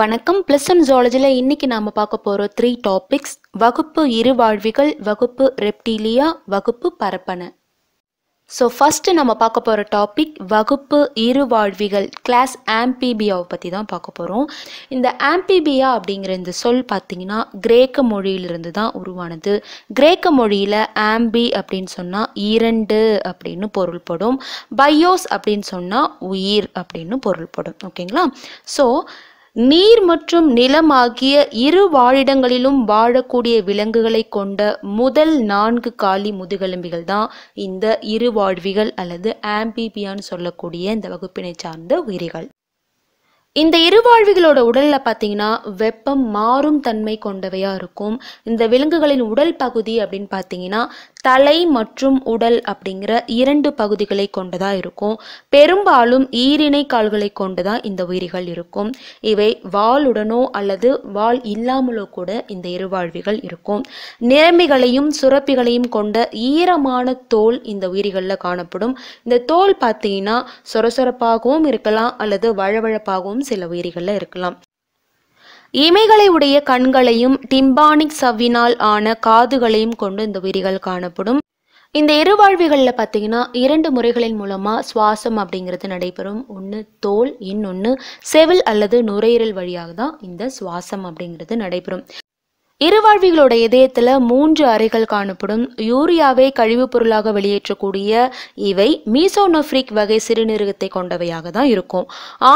வணக்கம் plus and ஜாலஜியில் இன்றைக்கி நாம பார்க்க போகிற த்ரீ டாபிக்ஸ் வகுப்பு இரு வாழ்விகள் வகுப்பு ரெப்டீலியா வகுப்பு பரப்பன ஸோ ஃபஸ்ட்டு நம்ம பார்க்க போகிற டாபிக் வகுப்பு இரு வாழ்விகள் கிளாஸ் ஆம்பிபியாவை பற்றி தான் பார்க்க போகிறோம் இந்த ஆம்பிபியா அப்படிங்கிற இந்த சொல் பார்த்திங்கன்னா கிரேக்க மொழியிலிருந்து தான் உருவானது கிரேக்க மொழியில் ஆம்பி அப்படின்னு சொன்னால் இரண்டு அப்படின்னு பொருள்படும் பயோஸ் அப்படின்னு சொன்னால் உயிர் அப்படின்னு பொருள்படும் ஓகேங்களா ஸோ நீர் மற்றும் நிலம் ஆகிய இரு வாழிடங்களிலும் வாழக்கூடிய விலங்குகளை கொண்ட முதல் நான்கு காலி முதுகெலும்பிகள் தான் இந்த இரு வாழ்விகள் அல்லது ஆம்பிபியான்னு சொல்லக்கூடிய இந்த வகுப்பினை சார்ந்த உயிரிகள் இந்த இருவாழ்விகளோட உடலில் பார்த்தீங்கன்னா வெப்பம் மாறும் தன்மை கொண்டவையாக இருக்கும் இந்த விலங்குகளின் உடல் பகுதி அப்படின்னு பார்த்தீங்கன்னா தலை மற்றும் உடல் அப்படிங்கிற இரண்டு பகுதிகளை கொண்டதா இருக்கும் பெரும்பாலும் ஈரிணை கால்களை கொண்டதா இந்த உயிரிகள் இருக்கும் இவை வாளுடனோ அல்லது வால் இல்லாமலோ கூட இந்த இருவாழ்விகள் இருக்கும் நிறமிகளையும் சுரப்பிகளையும் கொண்ட ஈரமான தோல் இந்த உயிரிகளில் காணப்படும் இந்த தோல் பார்த்தீங்கன்னா சொரசொரப்பாகவும் இருக்கலாம் அல்லது வழவழப்பாகவும் சில உயிரிகளில் இருக்கலாம் இமைகளை உடைய கண்களையும் டிம்பானிக் சவ்வினால் ஆன காதுகளையும் கொண்டு இந்த உயிரிகள் காணப்படும் இந்த இருவாழ்விகளில் பார்த்தீங்கன்னா இரண்டு முறைகளின் மூலமாக சுவாசம் அப்படிங்கிறது நடைபெறும் ஒன்று தோல் இன்னொன்று செவில் அல்லது நுரையீரல் வழியாக தான் இந்த சுவாசம் அப்படிங்கிறது நடைபெறும் இருவாழ்விகளோட இதயத்தில் மூன்று அறைகள் காணப்படும் யூரியாவை கழிவுப் பொருளாக வெளியேற்றக்கூடிய இவை மீசோனோஃப்ரிக் வகை சிறுநீரகத்தை கொண்டவையாக தான் இருக்கும்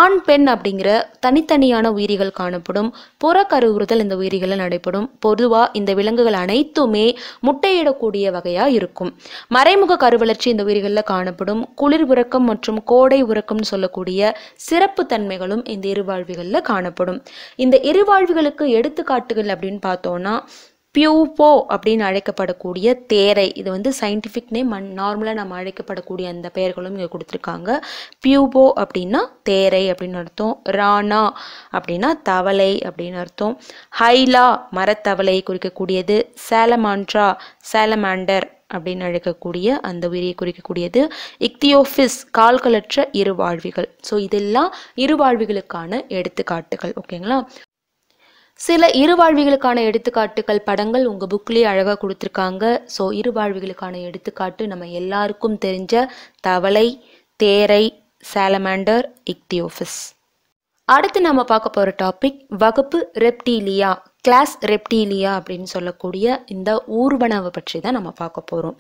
ஆண் பெண் அப்படிங்கிற தனித்தனியான உயிரிகள் காணப்படும் புற கருவுறுதல் இந்த உயிரிகளில் நடைபெறும் பொதுவாக இந்த விலங்குகள் அனைத்துமே முட்டையிடக்கூடிய வகையாக இருக்கும் மறைமுக கருவளர்ச்சி இந்த உயிரிகளில் காணப்படும் குளிர் உறக்கம் மற்றும் கோடை உறக்கம்னு சொல்லக்கூடிய சிறப்பு தன்மைகளும் இந்த இருவாழ்விகளில் காணப்படும் இந்த இருவாழ்விகளுக்கு எடுத்துக்காட்டுகள் அப்படின்னு பார்த்தோம் பார்த்தோன்னா பியூபோ அப்படின்னு அழைக்கப்படக்கூடிய தேரை இது வந்து சயின்டிஃபிக் நேம் நார்மலாக நம்ம அழைக்கப்படக்கூடிய அந்த பெயர்களும் இங்கே கொடுத்துருக்காங்க பியூபோ அப்படின்னா தேரை அப்படின்னு அர்த்தம் ராணா அப்படின்னா தவளை அப்படின்னு அர்த்தம் ஹைலா மரத்தவளை குறிக்கக்கூடியது சேலமான்ட்ரா சேலமாண்டர் அப்படின்னு அழைக்கக்கூடிய அந்த உயிரியை குறிக்கக்கூடியது இக்தியோஃபிஸ் கால்களற்ற இருவாழ்விகள் ஸோ இதெல்லாம் இருவாழ்விகளுக்கான எடுத்துக்காட்டுகள் ஓகேங்களா சில இருவாழ்விகளுக்கான எடுத்துக்காட்டுகள் படங்கள் உங்கள் புக்லேயே அழகாக கொடுத்துருக்காங்க ஸோ இருவாழ்விகளுக்கான எடுத்துக்காட்டு நம்ம எல்லாருக்கும் தெரிஞ்ச தவளை தேரை சாலமாண்டர் இக்தியோஃபிஸ் அடுத்து நம்ம பார்க்க போகிற டாபிக் வகுப்பு ரெப்டீலியா கிளாஸ் ரெப்டீலியா அப்படின்னு சொல்லக்கூடிய இந்த ஊர்வனவை பற்றி தான் நம்ம பார்க்க போகிறோம்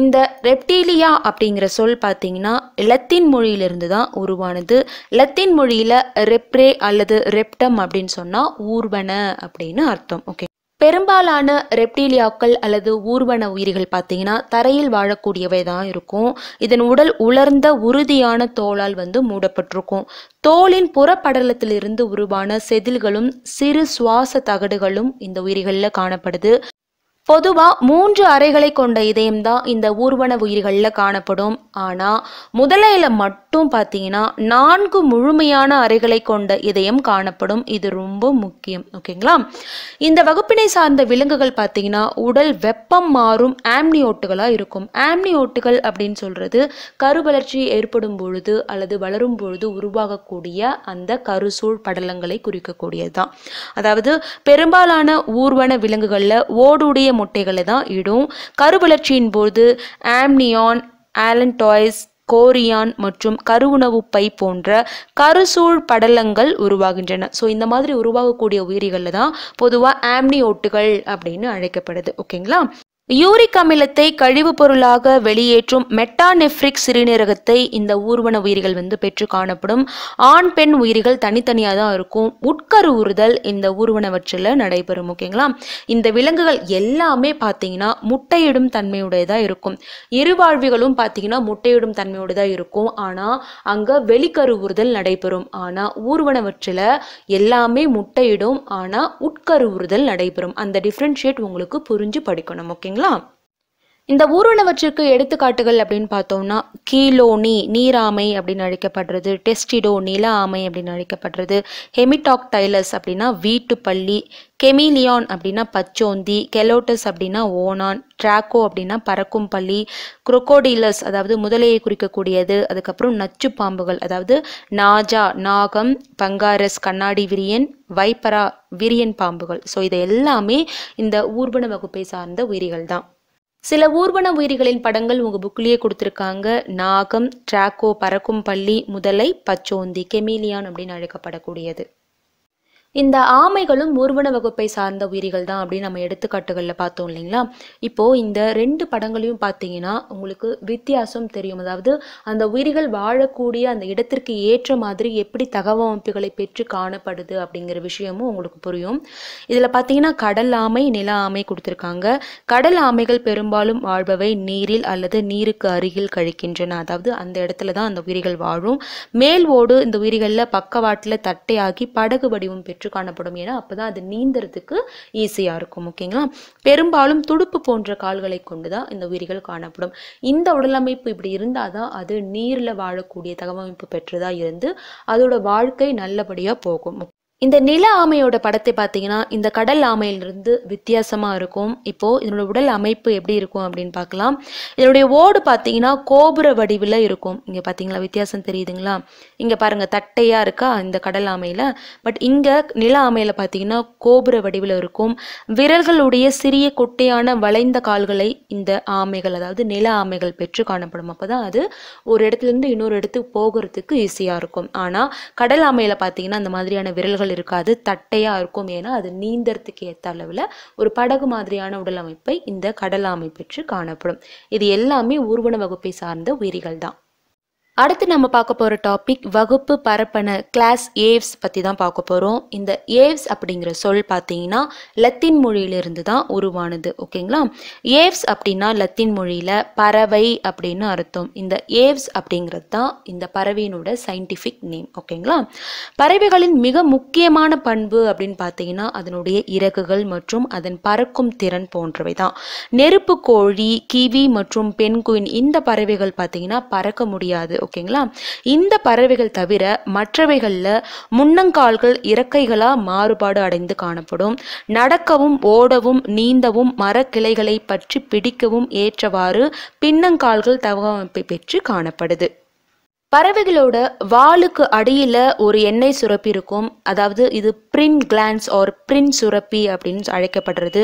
இந்த ரெப்டீலியா அப்படிங்கிற சொல் பார்த்தீங்கன்னா லத்தீன் மொழியிலிருந்து தான் உருவானது லத்தீன் மொழியில் ரெப்ரே அல்லது ரெப்டம் அப்படின்னு சொன்னால் ஊர்வன அப்படின்னு அர்த்தம் ஓகே பெரும்பாலான ரெப்டீலியாக்கள் அல்லது ஊர்வன உயிரிகள் பார்த்தீங்கன்னா தரையில் வாழக்கூடியவை தான் இருக்கும் இதன் உடல் உலர்ந்த உறுதியான தோளால் வந்து மூடப்பட்டிருக்கும் தோலின் புறப்படலத்திலிருந்து உருவான செதில்களும் சிறு சுவாச தகடுகளும் இந்த உயிரிகளில் காணப்படுது பொதுவா மூன்று அறைகளை கொண்ட இதயம் தான் இந்த ஊர்வன உயிர்களில் காணப்படும் ஆனா முதலையில மட்டும் பார்த்தீங்கன்னா நான்கு முழுமையான அறைகளை கொண்ட இதயம் காணப்படும் இது ரொம்ப முக்கியம் ஓகேங்களா இந்த வகுப்பினை சார்ந்த விலங்குகள் பார்த்தீங்கன்னா உடல் வெப்பம் மாறும் ஆம்னியோட்டுகளா இருக்கும் ஆம்னியோட்டுகள் அப்படின்னு சொல்றது கரு வளர்ச்சி ஏற்படும் பொழுது அல்லது வளரும் பொழுது உருவாகக்கூடிய அந்த கருசூழ் படலங்களை குறிக்கக்கூடியதுதான் அதாவது பெரும்பாலான ஊர்வன விலங்குகளில் ஓடுடைய முட்டைகளை தான் இடும் கருவளர்ச்சியின் போது ஆம்னியான் ஆலன்டாய்ஸ் கோரியான் மற்றும் கருவுணவு பை போன்ற கருசூழ் படலங்கள் உருவாகின்றன ஸோ இந்த மாதிரி உருவாகக்கூடிய உயிரிகளில் தான் பொதுவாக ஆம்னியோட்டுகள் அப்படின்னு அழைக்கப்படுது ஓகேங்களா யூரிக் அமிலத்தை கழிவுப் பொருளாக வெளியேற்றும் மெட்டானெஃப்ரிக் சிறுநீரகத்தை இந்த ஊர்வன உயிரிகள் வந்து பெற்று காணப்படும் ஆண் பெண் உயிரிகள் தனித்தனியாக தான் இருக்கும் உட்கரு உறுதல் இந்த ஊர்வனவற்றில் நடைபெறும் ஓகேங்களா இந்த விலங்குகள் எல்லாமே பார்த்தீங்கன்னா முட்டையிடும் தன்மையுடையதாக இருக்கும் இருவாழ்விகளும் பார்த்தீங்கன்னா முட்டையிடும் தன்மையுடையதாக இருக்கும் ஆனால் அங்கே வெளிக்கரு உறுதல் நடைபெறும் ஆனால் ஊர்வனவற்றில் எல்லாமே முட்டையிடும் ஆனால் உட்கரு உறுதல் நடைபெறும் அந்த டிஃப்ரென்ஷியேட் உங்களுக்கு புரிஞ்சு படிக்கணும் ஓகேங்களா ஓகேங்களா இந்த ஊரணவற்றிற்கு எடுத்துக்காட்டுகள் அப்படின்னு பார்த்தோம்னா கீலோனி நீராமை அப்படின்னு அழைக்கப்படுறது டெஸ்டிடோ நில ஆமை அப்படின்னு அழைக்கப்படுறது ஹெமிடாக் டைலஸ் அப்படின்னா வீட்டு பள்ளி கெமிலியான் அப்படின்னா பச்சோந்தி கெலோட்டஸ் அப்படின்னா ஓனான் ட்ராக்கோ அப்படின்னா பறக்கும் பள்ளி குரோக்கோடிலஸ் அதாவது முதலையை குறிக்கக்கூடியது அதுக்கப்புறம் நச்சு பாம்புகள் அதாவது நாஜா நாகம் பங்காரஸ் கண்ணாடி விரியன் வைப்பரா விரியன் பாம்புகள் ஸோ இது எல்லாமே இந்த ஊர்வன வகுப்பை சார்ந்த உயிரிகள் தான் சில ஊர்வன உயிரிகளின் படங்கள் உங்கள் புக்லேயே கொடுத்துருக்காங்க நாகம் டிராக்கோ பறக்கும் பள்ளி முதலை பச்சோந்தி கெமிலியான் அப்படின்னு அழைக்கப்படக்கூடியது இந்த ஆமைகளும் ஊர்வன வகுப்பை சார்ந்த உயிரிகள் தான் அப்படின்னு நம்ம எடுத்துக்காட்டுகளில் பார்த்தோம் இல்லைங்களா இப்போது இந்த ரெண்டு படங்களையும் பார்த்தீங்கன்னா உங்களுக்கு வித்தியாசம் தெரியும் அதாவது அந்த உயிரிகள் வாழக்கூடிய அந்த இடத்திற்கு ஏற்ற மாதிரி எப்படி தகவமைப்புகளை பெற்று காணப்படுது அப்படிங்கிற விஷயமும் உங்களுக்கு புரியும் இதில் பார்த்தீங்கன்னா கடல் ஆமை நில ஆமை கொடுத்துருக்காங்க கடல் ஆமைகள் பெரும்பாலும் வாழ்பவை நீரில் அல்லது நீருக்கு அருகில் கழிக்கின்றன அதாவது அந்த இடத்துல தான் அந்த உயிரிகள் வாழும் மேல் ஓடு இந்த உயிரிகளில் பக்கவாட்டில் தட்டையாகி படகு வடிவம் பெற்று தொற்று காணப்படும் ஏன்னா அப்போ தான் அது நீந்துறதுக்கு ஈஸியாக இருக்கும் ஓகேங்களா பெரும்பாலும் துடுப்பு போன்ற கால்களை கொண்டு தான் இந்த உயிரிகள் காணப்படும் இந்த உடலமைப்பு இப்படி இருந்தால் தான் அது நீரில் வாழக்கூடிய தகவமைப்பு பெற்றதாக இருந்து அதோட வாழ்க்கை நல்லபடியாக போகும் இந்த நில ஆமையோட படத்தை பார்த்தீங்கன்னா இந்த கடல் ஆமையிலிருந்து வித்தியாசமாக இருக்கும் இப்போது இதனோட உடல் அமைப்பு எப்படி இருக்கும் அப்படின்னு பார்க்கலாம் இதனுடைய ஓடு பார்த்தீங்கன்னா கோபுர வடிவில் இருக்கும் இங்கே பார்த்தீங்களா வித்தியாசம் தெரியுதுங்களா இங்கே பாருங்கள் தட்டையாக இருக்கா இந்த கடல் ஆமையில் பட் இங்கே நில ஆமையில் பார்த்தீங்கன்னா கோபுர வடிவில் இருக்கும் விரல்களுடைய சிறிய குட்டையான வளைந்த கால்களை இந்த ஆமைகள் அதாவது நில ஆமைகள் பெற்று காணப்படும் அப்போ தான் அது ஒரு இடத்துலேருந்து இன்னொரு இடத்துக்கு போகிறதுக்கு ஈஸியாக இருக்கும் ஆனால் கடல் ஆமையில் பார்த்தீங்கன்னா அந்த மாதிரியான விரல்கள் கால்கள் இருக்காது தட்டையாக இருக்கும் ஏன்னா அது நீந்தறதுக்கு ஏற்ற அளவில் ஒரு படகு மாதிரியான உடல் அமைப்பை இந்த கடல் அமைப்பெற்று காணப்படும் இது எல்லாமே ஊர்வன வகுப்பை சார்ந்த உயிரிகள் தான் அடுத்து நம்ம பார்க்க போகிற டாபிக் வகுப்பு பரப்பன கிளாஸ் ஏவ்ஸ் பற்றி தான் பார்க்க போகிறோம் இந்த ஏவ்ஸ் அப்படிங்கிற சொல் பார்த்தீங்கன்னா லத்தீன் மொழியிலிருந்து தான் உருவானது ஓகேங்களா ஏவ்ஸ் அப்படின்னா லத்தீன் மொழியில் பறவை அப்படின்னு அர்த்தம் இந்த ஏவ்ஸ் அப்படிங்கிறது தான் இந்த பறவையினோட சயின்டிஃபிக் நேம் ஓகேங்களா பறவைகளின் மிக முக்கியமான பண்பு அப்படின்னு பார்த்தீங்கன்னா அதனுடைய இறகுகள் மற்றும் அதன் பறக்கும் திறன் போன்றவை தான் நெருப்பு கோழி கிவி மற்றும் பெண்குயின் இந்த பறவைகள் பார்த்தீங்கன்னா பறக்க முடியாது ஓகேங்களா இந்த பறவைகள் தவிர மற்றவைகளில் முன்னங்கால்கள் இறக்கைகளாக மாறுபாடு அடைந்து காணப்படும் நடக்கவும் ஓடவும் நீந்தவும் மரக்கிளைகளை பற்றி பிடிக்கவும் ஏற்றவாறு பின்னங்கால்கள் தகவமைப்பை பெற்று காணப்படுது பறவைகளோட வாலுக்கு அடியில் ஒரு எண்ணெய் சுரப்பி இருக்கும் அதாவது இது பிரின் கிளான்ஸ் ஆர் பிரின் சுரப்பி அப்படின்னு அழைக்கப்படுறது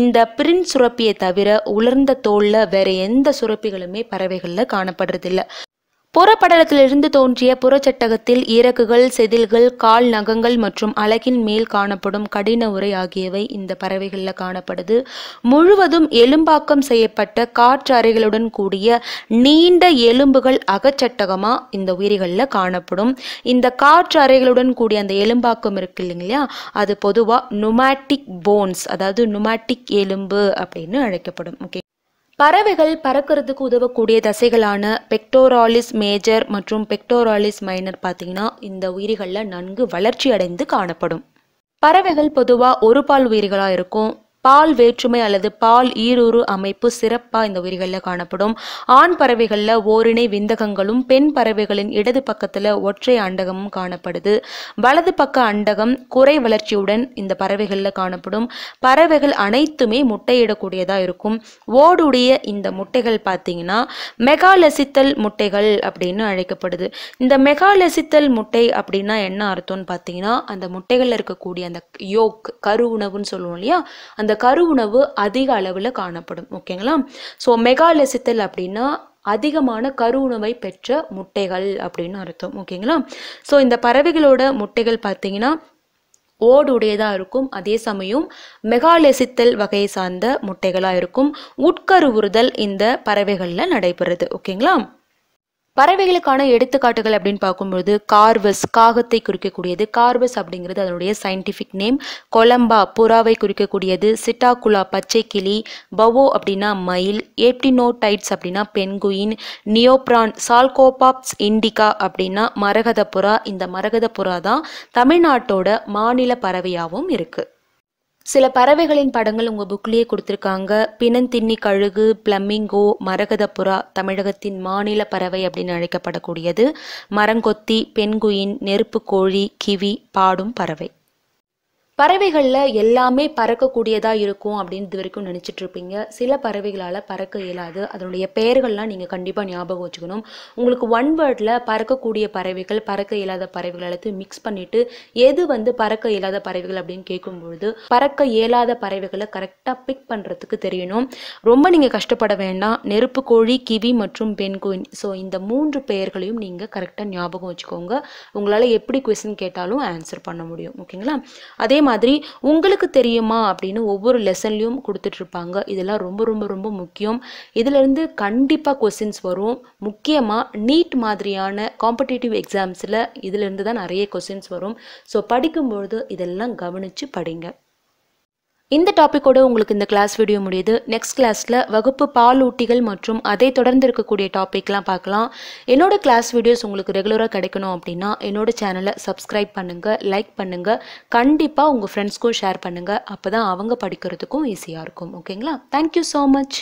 இந்த பிரின் சுரப்பியை தவிர உலர்ந்த தோளில் வேற எந்த சுரப்பிகளுமே பறவைகளில் காணப்படுறதில்லை புறப்படலத்திலிருந்து தோன்றிய புறச்சட்டகத்தில் இறக்குகள் செதில்கள் கால் நகங்கள் மற்றும் அழகின் மேல் காணப்படும் கடின உரை ஆகியவை இந்த பறவைகளில் காணப்படுது முழுவதும் எலும்பாக்கம் செய்யப்பட்ட காற்றறைகளுடன் கூடிய நீண்ட எலும்புகள் அகச்சட்டகமாக இந்த உயிரிகளில் காணப்படும் இந்த காற்றறைகளுடன் கூடிய அந்த எலும்பாக்கம் இருக்கு இல்லைங்களா அது பொதுவாக நுமாட்டிக் போன்ஸ் அதாவது நுமாட்டிக் எலும்பு அப்படின்னு அழைக்கப்படும் ஓகே பறவைகள் பறக்கிறதுக்கு உதவக்கூடிய தசைகளான பெக்டோராலிஸ் மேஜர் மற்றும் பெக்டோராலிஸ் மைனர் பார்த்தீங்கன்னா இந்த உயிரிகளில் நன்கு வளர்ச்சி அடைந்து காணப்படும் பறவைகள் பொதுவாக ஒரு பால் உயிரிகளாக இருக்கும் பால் வேற்றுமை அல்லது பால் ஈரூறு அமைப்பு சிறப்பாக இந்த உயிர்களில் காணப்படும் ஆண் பறவைகளில் ஓரிணை விந்தகங்களும் பெண் பறவைகளின் இடது பக்கத்தில் ஒற்றை அண்டகமும் காணப்படுது வலது பக்க அண்டகம் குறை வளர்ச்சியுடன் இந்த பறவைகளில் காணப்படும் பறவைகள் அனைத்துமே முட்டையிடக்கூடியதாக இருக்கும் ஓடுடைய இந்த முட்டைகள் பார்த்தீங்கன்னா மெகாலசித்தல் முட்டைகள் அப்படின்னு அழைக்கப்படுது இந்த மெகாலசித்தல் முட்டை அப்படின்னா என்ன அர்த்தம்னு பார்த்தீங்கன்னா அந்த முட்டைகளில் இருக்கக்கூடிய அந்த யோக் கரு உணவுன்னு சொல்லுவோம் இல்லையா அந்த அந்த உணவு அதிக அளவில் காணப்படும் ஓகேங்களா ஸோ மெகாலெசித்தல் அப்படின்னா அதிகமான கரு உணவை பெற்ற முட்டைகள் அப்படின்னு அர்த்தம் ஓகேங்களா ஸோ இந்த பறவைகளோட முட்டைகள் பார்த்தீங்கன்னா ஓடு உடையதாக இருக்கும் அதே சமயம் மெகாலெசித்தல் வகையை சார்ந்த முட்டைகளாக இருக்கும் உட்கருவுறுதல் இந்த பறவைகளில் நடைபெறுது ஓகேங்களா பறவைகளுக்கான எடுத்துக்காட்டுகள் அப்படின்னு பார்க்கும்பொழுது கார்வஸ் காகத்தை குறிக்கக்கூடியது கார்வஸ் அப்படிங்கிறது அதனுடைய சயின்டிஃபிக் நேம் கொலம்பா புறாவை குறிக்கக்கூடியது சிட்டாக்குலா பச்சை கிளி பவோ அப்படின்னா மயில் ஏப்டினோடைட்ஸ் அப்படின்னா பென்குயின் நியோப்ரான் சால்கோபாப்ஸ் இண்டிகா அப்படின்னா மரகத புறா இந்த மரகத புறா தான் தமிழ்நாட்டோட மாநில பறவையாகவும் இருக்குது சில பறவைகளின் படங்கள் உங்கள் புக்லேயே கொடுத்துருக்காங்க பிணந்தின்னி கழுகு பிளம்மிங்கோ மரகதப்புறா தமிழகத்தின் மாநில பறவை அப்படின்னு அழைக்கப்படக்கூடியது மரங்கொத்தி பெண்குயின் நெருப்பு கோழி கிவி பாடும் பறவை பறவைகளில் எல்லாமே பறக்கக்கூடியதாக இருக்கும் அப்படின்னு இது வரைக்கும் நினச்சிட்டு இருப்பீங்க சில பறவைகளால் பறக்க இயலாது அதனுடைய பெயர்கள்லாம் நீங்கள் கண்டிப்பாக ஞாபகம் வச்சுக்கணும் உங்களுக்கு ஒன் வேர்டில் பறக்கக்கூடிய பறவைகள் பறக்க இயலாத பறவைகள் எல்லாத்தையும் மிக்ஸ் பண்ணிவிட்டு எது வந்து பறக்க இயலாத பறவைகள் அப்படின்னு கேட்கும்பொழுது பறக்க இயலாத பறவைகளை கரெக்டாக பிக் பண்ணுறதுக்கு தெரியணும் ரொம்ப நீங்கள் கஷ்டப்பட வேண்டாம் நெருப்பு கோழி கிவி மற்றும் பென்குயின் ஸோ இந்த மூன்று பெயர்களையும் நீங்கள் கரெக்டாக ஞாபகம் வச்சுக்கோங்க உங்களால் எப்படி கொஸ்டின் கேட்டாலும் ஆன்சர் பண்ண முடியும் ஓகேங்களா அதே மாதிரி மாதிரி உங்களுக்கு தெரியுமா அப்படின்னு ஒவ்வொரு லெசன்லேயும் கொடுத்துட்ருப்பாங்க இதெல்லாம் ரொம்ப ரொம்ப ரொம்ப முக்கியம் இதிலேருந்து கண்டிப்பாக கொஸ்டின்ஸ் வரும் முக்கியமாக நீட் மாதிரியான காம்படிட்டிவ் எக்ஸாம்ஸில் இதிலேருந்து தான் நிறைய கொஸ்டின்ஸ் வரும் ஸோ படிக்கும்பொழுது இதெல்லாம் கவனித்து படிங்க இந்த டாப்பிக்கோட உங்களுக்கு இந்த கிளாஸ் வீடியோ முடியுது நெக்ஸ்ட் கிளாஸில் வகுப்பு பாலூட்டிகள் மற்றும் அதை தொடர்ந்து இருக்கக்கூடிய டாப்பிக்லாம் பார்க்கலாம் என்னோட கிளாஸ் வீடியோஸ் உங்களுக்கு ரெகுலராக கிடைக்கணும் அப்படின்னா என்னோட சேனலை சப்ஸ்கிரைப் பண்ணுங்கள் லைக் பண்ணுங்கள் கண்டிப்பாக உங்கள் ஃப்ரெண்ட்ஸ்க்கும் ஷேர் பண்ணுங்கள் அப்போ தான் அவங்க படிக்கிறதுக்கும் ஈஸியாக இருக்கும் ஓகேங்களா தேங்க்யூ ஸோ மச்